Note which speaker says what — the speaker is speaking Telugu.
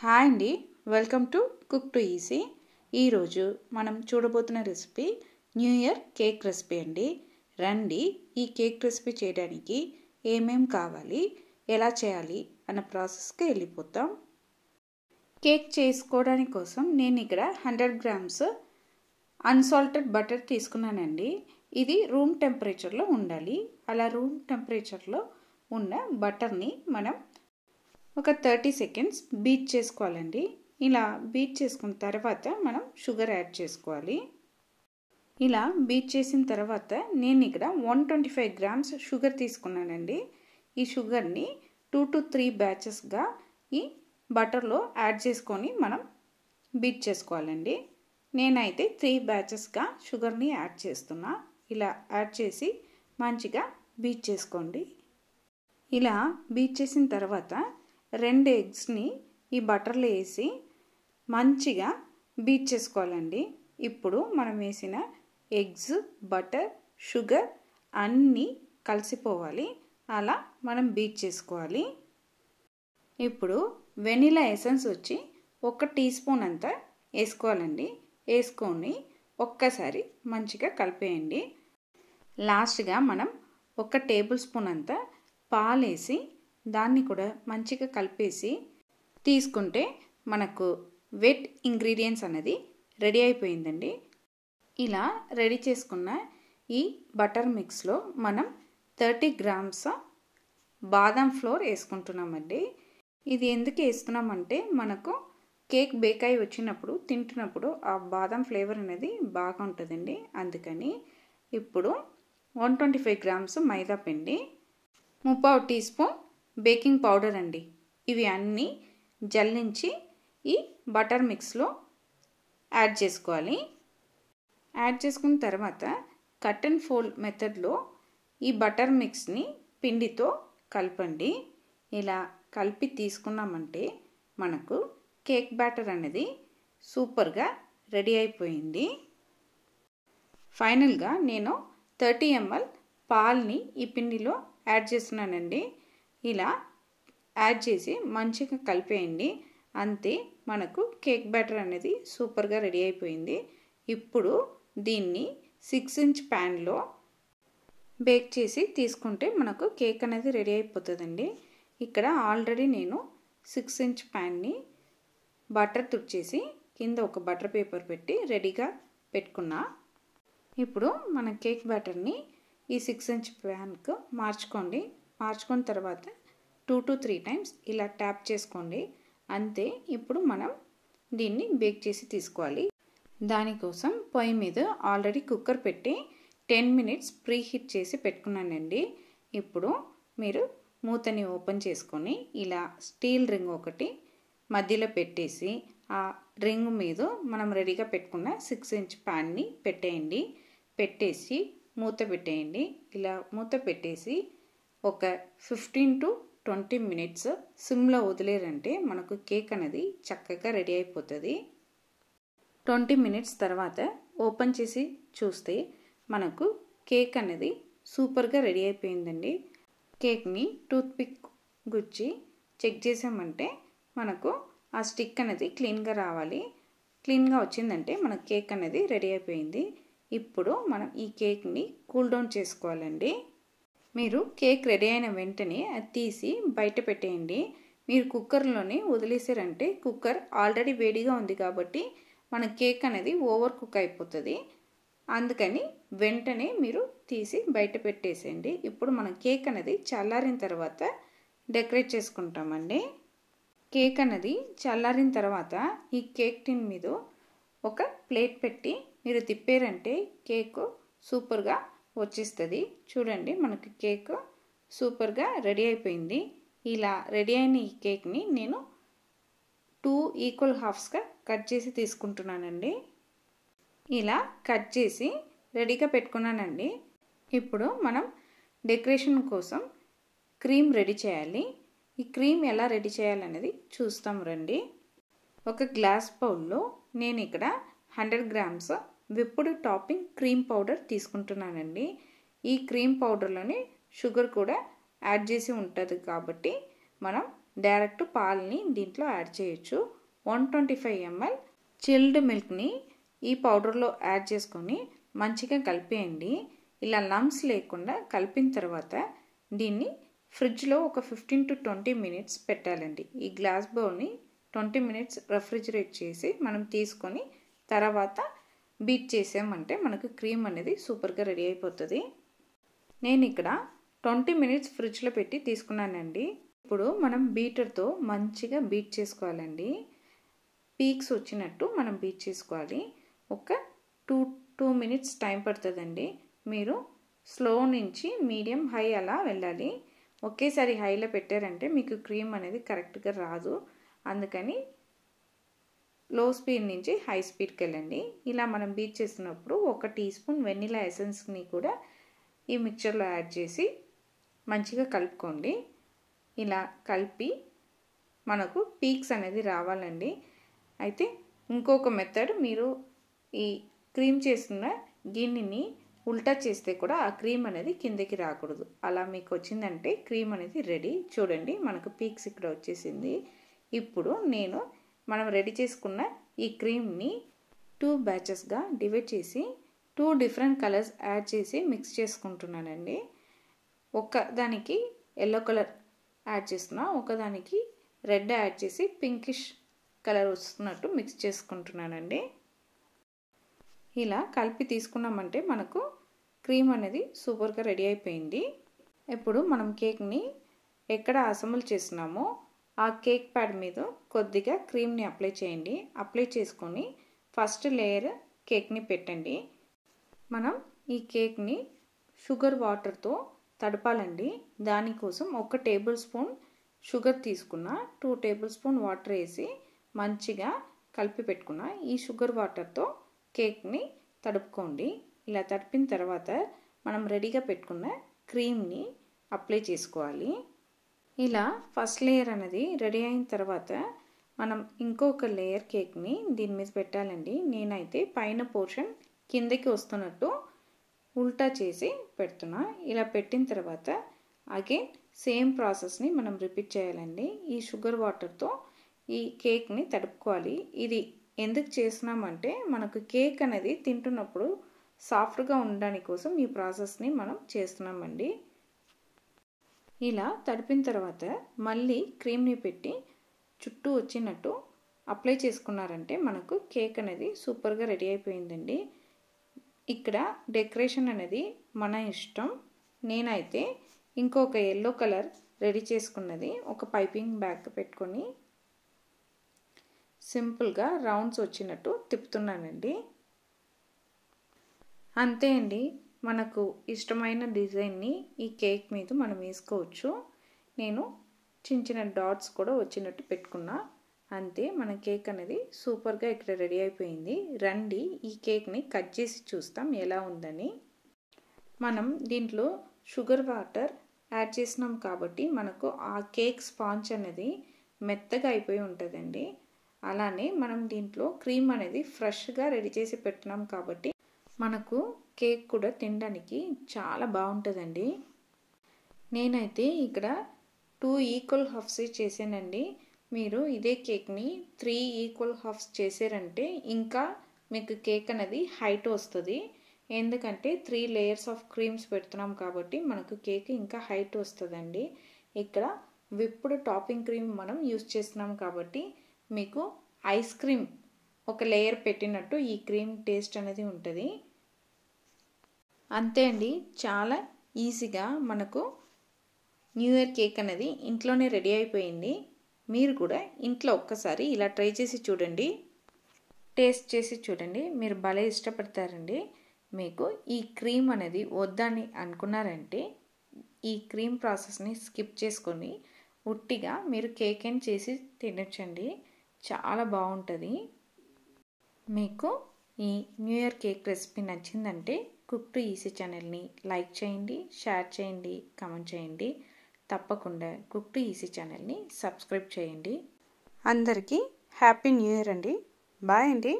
Speaker 1: హాయ్ అండి welcome to cook to easy ఈరోజు మనం చూడబోతున్న recipe new year cake recipe అండి రండి ఈ కేక్ రెసిపీ చేయడానికి ఏమేం కావాలి ఎలా చేయాలి అన్న ప్రాసెస్కి వెళ్ళిపోతాం కేక్ చేసుకోవడానికి కోసం నేను ఇక్కడ హండ్రెడ్ గ్రామ్స్ అన్సాల్టెడ్ బటర్ తీసుకున్నానండి ఇది రూమ్ టెంపరేచర్లో ఉండాలి అలా రూమ్ టెంపరేచర్లో ఉన్న బటర్ని మనం ఒక థర్టీ సెకండ్స్ బీట్ చేసుకోవాలండి ఇలా బీట్ చేసుకున్న తర్వాత మనం షుగర్ యాడ్ చేసుకోవాలి ఇలా బీట్ చేసిన తర్వాత నేను ఇక్కడ one twenty five grams sugar తీసుకున్నానండి ఈ షుగర్ని టూ టు త్రీ బ్యాచెస్గా ఈ బటర్లో యాడ్ చేసుకొని మనం బీట్ చేసుకోవాలండి నేనైతే త్రీ బ్యాచెస్గా షుగర్ని యాడ్ చేస్తున్నా ఇలా యాడ్ చేసి మంచిగా బీట్ చేసుకోండి ఇలా బీట్ చేసిన తర్వాత రెండు ఎగ్స్ని ఈ బటర్లో వేసి మంచిగా బీట్ చేసుకోవాలండి ఇప్పుడు మనం వేసిన ఎగ్స్ బటర్ షుగర్ అన్నీ కలిసిపోవాలి అలా మనం బీట్ చేసుకోవాలి ఇప్పుడు వెనిలా ఎసెన్స్ వచ్చి ఒక టీ స్పూన్ అంతా వేసుకోవాలండి వేసుకొని ఒక్కసారి మంచిగా కలిపేయండి లాస్ట్గా మనం ఒక టేబుల్ స్పూన్ అంతా పాలేసి దాన్ని కూడా మంచిగా కలిపేసి తీసుకుంటే మనకు వెట్ ఇంగ్రీడియంట్స్ అనేది రెడీ అయిపోయిందండి ఇలా రెడీ చేసుకున్న ఈ బటర్ మిక్స్లో మనం థర్టీ గ్రామ్స్ బాదం ఫ్లోర్ వేసుకుంటున్నామండి ఇది ఎందుకు వేస్తున్నామంటే మనకు కేక్ బేక్ అయి వచ్చినప్పుడు తింటున్నప్పుడు ఆ బాదం ఫ్లేవర్ అనేది బాగుంటుందండి అందుకని ఇప్పుడు వన్ ట్వంటీ ఫైవ్ గ్రామ్స్ మైదా పిండి ముప్పావు టీ స్పూన్ బేకింగ్ పౌడర్ అండి ఇవి అన్నీ జల్లించి ఈ బటర్ మిక్స్లో యాడ్ చేసుకోవాలి యాడ్ చేసుకున్న తర్వాత కట్ అండ్ ఫోల్డ్ మెథడ్లో ఈ బటర్ మిక్స్ని పిండితో కలపండి ఇలా కలిపి తీసుకున్నామంటే మనకు కేక్ బ్యాటర్ అనేది సూపర్గా రెడీ అయిపోయింది ఫైనల్గా నేను థర్టీ ఎంఎల్ పాల్ని ఈ పిండిలో యాడ్ చేస్తున్నానండి ఇలా యాడ్ చేసి మంచిగా కలిపేయండి అంతే మనకు కేక్ బ్యాటర్ అనేది సూపర్గా రెడీ అయిపోయింది ఇప్పుడు దీన్ని సిక్స్ ఇంచ్ ప్యాన్లో బేక్ చేసి తీసుకుంటే మనకు కేక్ అనేది రెడీ అయిపోతుందండి ఇక్కడ ఆల్రెడీ నేను సిక్స్ ఇంచ్ ప్యాన్ని బటర్ తుడిచేసి కింద ఒక బటర్ పేపర్ పెట్టి రెడీగా పెట్టుకున్నా ఇప్పుడు మన కేక్ బ్యాటర్ని ఈ సిక్స్ ఇంచ్ ప్యాన్కు మార్చుకోండి మార్చుకున్న తర్వాత టూ టు త్రీ టైమ్స్ ఇలా ట్యాప్ చేసుకోండి అంతే ఇప్పుడు మనం దీన్ని బేక్ చేసి తీసుకోవాలి దానికోసం పొయ్యి మీద ఆల్రెడీ కుక్కర్ పెట్టి టెన్ మినిట్స్ ప్రీ హీట్ చేసి పెట్టుకున్నానండి ఇప్పుడు మీరు మూతని ఓపెన్ చేసుకొని ఇలా స్టీల్ రింగ్ ఒకటి మధ్యలో పెట్టేసి ఆ రింగ్ మీద మనం రెడీగా పెట్టుకున్న సిక్స్ ఇంచ్ ప్యాన్ని పెట్టేయండి పెట్టేసి మూత పెట్టేయండి ఇలా మూత పెట్టేసి ఒక ఫిఫ్టీన్ టు ట్వంటీ మినిట్స్ సిమ్లో వదిలేరంటే మనకు కేక్ అనేది చక్కగా రెడీ అయిపోతుంది ట్వంటీ మినిట్స్ తర్వాత ఓపెన్ చేసి చూస్తే మనకు కేక్ అనేది సూపర్గా రెడీ అయిపోయిందండి కేక్ని టూత్పిక్ గుచ్చి చెక్ చేసామంటే మనకు ఆ స్టిక్ అనేది క్లీన్గా రావాలి క్లీన్గా వచ్చిందంటే మన కేక్ అనేది రెడీ అయిపోయింది ఇప్పుడు మనం ఈ కేక్ని కూల్ డౌన్ చేసుకోవాలండి మీరు కేక్ రెడీ అయిన వెంటనే అది తీసి బయట పెట్టేయండి మీరు కుక్కర్లోనే వదిలేసారంటే కుక్కర్ ఆల్రెడీ వేడిగా ఉంది కాబట్టి మన కేక్ అనేది ఓవర్ కుక్ అయిపోతుంది అందుకని వెంటనే మీరు తీసి బయట పెట్టేసేయండి ఇప్పుడు మన కేక్ అనేది చల్లారిన తర్వాత డెకరేట్ చేసుకుంటామండి కేక్ అనేది చల్లారిన తర్వాత ఈ కేక్ టిన్ మీద ఒక ప్లేట్ పెట్టి మీరు తిప్పారంటే కేక్ సూపర్గా వచ్చేస్తుంది చూడండి మనకి కేక్ సూపర్గా రెడీ అయిపోయింది ఇలా రెడీ అయిన ఈ కేక్ని నేను టూ ఈక్వల్ హాఫ్స్గా కట్ చేసి తీసుకుంటున్నానండి ఇలా కట్ చేసి రెడీగా పెట్టుకున్నానండి ఇప్పుడు మనం డెకరేషన్ కోసం క్రీమ్ రెడీ చేయాలి ఈ క్రీమ్ ఎలా రెడీ చేయాలనేది చూస్తాం రండి ఒక గ్లాస్ బౌల్లో నేను ఇక్కడ hundred grams whipped topping cream powder తీసుకుంటున్నానండి ఈ క్రీమ్ పౌడర్లోని షుగర్ కూడా యాడ్ చేసి ఉంటుంది కాబట్టి మనం డైరెక్ట్ పాలని దీంట్లో యాడ్ చేయొచ్చు one twenty five ml chilled మిల్క్ని ఈ పౌడర్లో యాడ్ చేసుకొని మంచిగా కలిపేయండి ఇలా లమ్స్ లేకుండా కలిపిన తర్వాత దీన్ని ఫ్రిడ్జ్లో ఒక ఫిఫ్టీన్ టు ట్వంటీ మినిట్స్ పెట్టాలండి ఈ గ్లాస్ బౌల్ని ట్వంటీ మినిట్స్ రెఫ్రిజిరేట్ చేసి మనం తీసుకొని తర్వాత బీట్ చేసామంటే మనకు క్రీమ్ అనేది సూపర్గా రెడీ అయిపోతుంది నేను ఇక్కడ ట్వంటీ మినిట్స్ ఫ్రిడ్జ్లో పెట్టి తీసుకున్నానండి ఇప్పుడు మనం బీటర్తో మంచిగా బీట్ చేసుకోవాలండి పీక్స్ వచ్చినట్టు మనం బీట్ చేసుకోవాలి ఒక టూ టూ మినిట్స్ టైం పడుతుందండి మీరు స్లో నుంచి మీడియం హై అలా వెళ్ళాలి ఒకేసారి హైలో పెట్టారంటే మీకు క్రీమ్ అనేది కరెక్ట్గా రాదు అందుకని లో స్పీడ్ నుంచి హై స్పీడ్కి వెళ్ళండి ఇలా మనం బీట్ చేసినప్పుడు ఒక టీ స్పూన్ వెనిలా ఎసెన్స్ని కూడా ఈ మిక్చర్లో యాడ్ చేసి మంచిగా కలుపుకోండి ఇలా కలిపి మనకు పీక్స్ అనేది రావాలండి అయితే ఇంకొక మెథడ్ మీరు ఈ క్రీమ్ చేసిన గిన్నెని ఉల్టా చేస్తే కూడా ఆ క్రీమ్ అనేది కిందకి రాకూడదు అలా మీకు వచ్చిందంటే క్రీమ్ అనేది రెడీ చూడండి మనకు పీక్స్ ఇక్కడ వచ్చేసింది ఇప్పుడు నేను మనం రెడీ చేసుకున్న ఈ క్రీమ్ని టూ బ్యాచెస్గా డివైడ్ చేసి టూ డిఫరెంట్ కలర్స్ యాడ్ చేసి మిక్స్ చేసుకుంటున్నానండి ఒక దానికి ఎల్లో కలర్ యాడ్ చేస్తున్నా ఒకదానికి రెడ్ యాడ్ చేసి పింకిష్ కలర్ వస్తున్నట్టు మిక్స్ చేసుకుంటున్నానండి ఇలా కలిపి తీసుకున్నామంటే మనకు క్రీమ్ అనేది సూపర్గా రెడీ అయిపోయింది ఇప్పుడు మనం కేక్ని ఎక్కడ అసెంబుల్ చేసినామో ఆ కేక్ ప్యాడ్ మీద కొద్దిగా క్రీమ్ని అప్లై చేయండి అప్లై చేసుకొని ఫస్ట్ లేయర్ కేక్ని పెట్టండి మనం ఈ కేక్ని షుగర్ వాటర్తో తడపాలండి దానికోసం ఒక టేబుల్ స్పూన్ షుగర్ తీసుకున్న టూ టేబుల్ స్పూన్ వాటర్ వేసి మంచిగా కలిపి పెట్టుకున్న ఈ షుగర్ వాటర్తో కేక్ని తడుపుకోండి ఇలా తడిపిన తర్వాత మనం రెడీగా పెట్టుకున్న క్రీమ్ని అప్లై చేసుకోవాలి ఇలా ఫస్ట్ లేయర్ అనేది రెడీ అయిన తర్వాత మనం ఇంకొక లేయర్ కేక్ని దీని మీద పెట్టాలండి నేనైతే పైన పోర్షన్ కిందకి వస్తున్నట్టు ఉల్టా చేసి పెడుతున్నా ఇలా పెట్టిన తర్వాత అగైన్ సేమ్ ప్రాసెస్ని మనం రిపీట్ చేయాలండి ఈ షుగర్ వాటర్తో ఈ కేక్ని తడుపుకోవాలి ఇది ఎందుకు చేసినామంటే మనకు కేక్ అనేది తింటున్నప్పుడు సాఫ్ట్గా ఉండడానికి కోసం ఈ ప్రాసెస్ని మనం చేస్తున్నామండి ఇలా తడిపిన తర్వాత మళ్ళీ క్రీమ్ని పెట్టి చుట్టూ వచ్చినట్టు అప్లై చేసుకున్నారంటే మనకు కేక్ అనేది సూపర్గా రెడీ అయిపోయిందండి ఇక్కడ డెకరేషన్ అనేది మన ఇష్టం నేనైతే ఇంకొక ఎల్లో కలర్ రెడీ చేసుకున్నది ఒక పైపింగ్ బ్యాగ్ పెట్టుకొని సింపుల్గా రౌండ్స్ వచ్చినట్టు తిప్పుతున్నానండి అంతే అండి మనకు ఇష్టమైన డిజైన్ని ఈ కేక్ మీద మనం వేసుకోవచ్చు నేను చిన్న చిన్న డాట్స్ కూడా వచ్చినట్టు పెట్టుకున్నా అంతే మన కేక్ అనేది సూపర్గా ఇక్కడ రెడీ అయిపోయింది రండి ఈ కేక్ని కట్ చేసి చూస్తాం ఎలా ఉందని మనం దీంట్లో షుగర్ వాటర్ యాడ్ చేసినాం కాబట్టి మనకు ఆ కేక్ స్పాంజ్ అనేది మెత్తగా అయిపోయి ఉంటుందండి అలానే మనం దీంట్లో క్రీమ్ అనేది ఫ్రెష్గా రెడీ చేసి పెట్టినాం కాబట్టి మనకు కేక్ కూడా తినడానికి చాలా బాగుంటుందండి నేనైతే ఇక్కడ టూ ఈక్వల్ హాఫ్స్ చేశానండి మీరు ఇదే కేక్ని త్రీ ఈక్వల్ హాఫ్స్ చేశారంటే ఇంకా మీకు కేక్ అనేది హైట్ వస్తుంది ఎందుకంటే త్రీ లేయర్స్ ఆఫ్ క్రీమ్స్ పెడుతున్నాం కాబట్టి మనకు కేక్ ఇంకా హైట్ వస్తుందండి ఇక్కడ విప్పుడు టాపింగ్ క్రీమ్ మనం యూజ్ చేస్తున్నాం కాబట్టి మీకు ఐస్ క్రీమ్ ఒక లేయర్ పెట్టినట్టు ఈ క్రీమ్ టేస్ట్ అనేది ఉంటుంది అంతే అండి చాలా ఈజీగా మనకు న్యూ ఇయర్ కేక్ అనేది ఇంట్లోనే రెడీ అయిపోయింది మీరు కూడా ఇంట్లో ఒక్కసారి ఇలా ట్రై చేసి చూడండి టేస్ట్ చేసి చూడండి మీరు భలే ఇష్టపడతారండి మీకు ఈ క్రీమ్ అనేది వద్దని అనుకున్నారంటే ఈ క్రీమ్ ప్రాసెస్ని స్కిప్ చేసుకొని ఉట్టిగా మీరు కేక్ అని చేసి తినొచ్చండి చాలా బాగుంటుంది మీకు ఈ న్యూ ఇయర్ కేక్ రెసిపీ నచ్చిందంటే కుక్ టు ఈసీ ఛానల్ని లైక్ చేయండి షేర్ చేయండి కామెంట్ చేయండి తప్పకుండా కుక్ టు ఈసీ ఛానల్ని సబ్స్క్రైబ్ చేయండి అందరికీ హ్యాపీ న్యూ ఇయర్ అండి బాయ్ అండి